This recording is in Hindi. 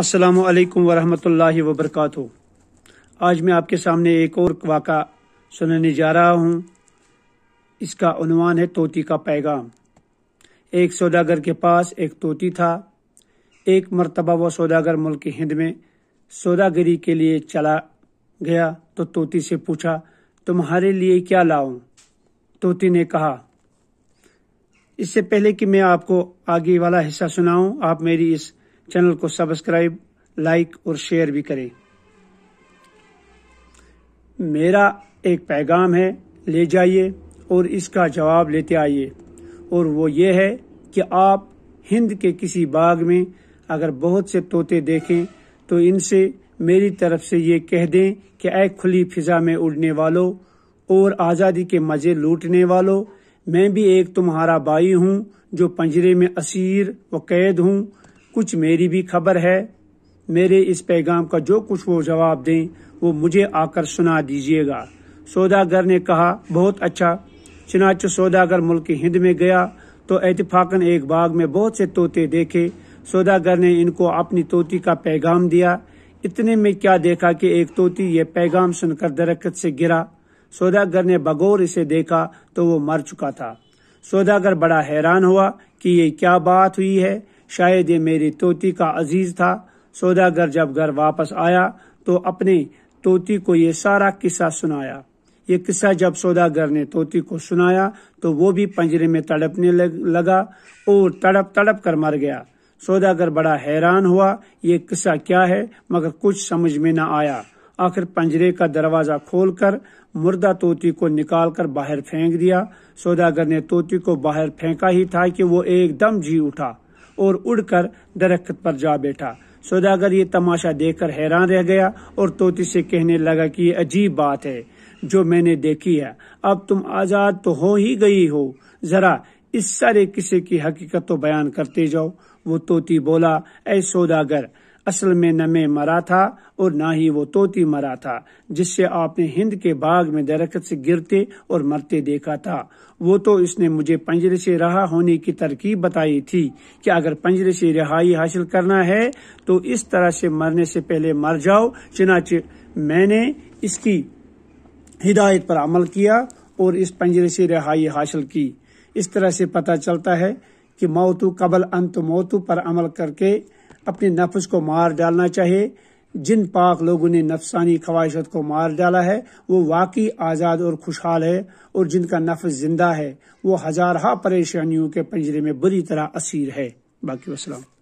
अस्सलाम वालेकुम वरहमतुल्लाहि वबरकातु आज मैं आपके सामने एक और वाक़ा सुनाने जा रहा हूँ इसका उनवान है तोती का पैगाम एक सौदागर के पास एक तोती था एक मरतबा वह सौदागर मुल्क हिंद में सौदागरी के लिए चला गया तो तोती से पूछा तुम्हारे लिए क्या लाऊं तोती ने कहा इससे पहले कि मैं आपको आगे वाला हिस्सा सुनाऊं आप मेरी इस चैनल को सब्सक्राइब लाइक और शेयर भी करें मेरा एक पैगाम है ले जाइए और इसका जवाब लेते आइए और वो ये है कि आप हिंद के किसी बाग में अगर बहुत से तोते देखें तो इनसे मेरी तरफ से ये कह दें कि ऐ खुली फिजा में उड़ने वालों और आज़ादी के मज़े लूटने वालों मैं भी एक तुम्हारा भाई हूँ जो पंजरे में असीर व कैद हूँ कुछ मेरी भी खबर है मेरे इस पैगाम का जो कुछ वो जवाब दें वो मुझे आकर सुना दीजिएगा सौदागर ने कहा बहुत अच्छा चिनाच सौदागर मुल्क हिंद में गया तो एतफाकन एक बाग में बहुत से तोते देखे सौदागर ने इनको अपनी तोती का पैगाम दिया इतने में क्या देखा कि एक तोती ये पैगाम सुनकर दरखत से गिरा सौदागर ने बगौर इसे देखा तो वो मर चुका था सौदागर बड़ा हैरान हुआ कि ये क्या बात हुई है शायद ये मेरी तोती का अजीज था सौदागर जब घर वापस आया तो अपने तोती को ये सारा किस्सा सुनाया ये किस्सा जब सौदागर ने तोती को सुनाया तो वो भी पंजरे में तड़पने लगा और तड़प तड़प कर मर गया सौदागर बड़ा हैरान हुआ ये किस्सा क्या है मगर कुछ समझ में न आया आखिर पंजरे का दरवाजा खोलकर मुर्दा तोती को निकालकर बाहर फेंक दिया सौदागर ने तोती को बाहर फेंका ही था कि वो एकदम जी उठा और उड़कर दरख्त पर जा बैठा सौदागर ये तमाशा देखकर हैरान रह गया और तोती से कहने लगा कि ये अजीब बात है जो मैंने देखी है अब तुम आजाद तो हो ही गई हो जरा इस सारे किस्से की हकीकत तो बयान करते जाओ वो तोती बोला ऐ सौदागर असल में न मैं मरा था और न ही वो तोती मरा था जिससे आपने हिंद के बाग में दरख्त से गिरते और मरते देखा था वो तो इसने मुझे पंजरे से रहा होने की तरकीब बताई थी कि अगर पंजरे से रिहाई हासिल करना है तो इस तरह से मरने से पहले मर जाओ चिनाच मैंने इसकी हिदायत पर अमल किया और इस पंजरे से रिहाई हासिल की इस तरह से पता चलता है कि मौतु कबल अंत मौतु पर अमल करके अपने नफ्स को मार डालना चाहिए जिन पाक लोगों ने नफसानी ख्वाहिशत को मार डाला है वो वाकई आज़ाद और खुशहाल है और जिनका नफ्स जिंदा है वो हजारहा परेशानियों के पंजरे में बुरी तरह असीर है बाकी वसलम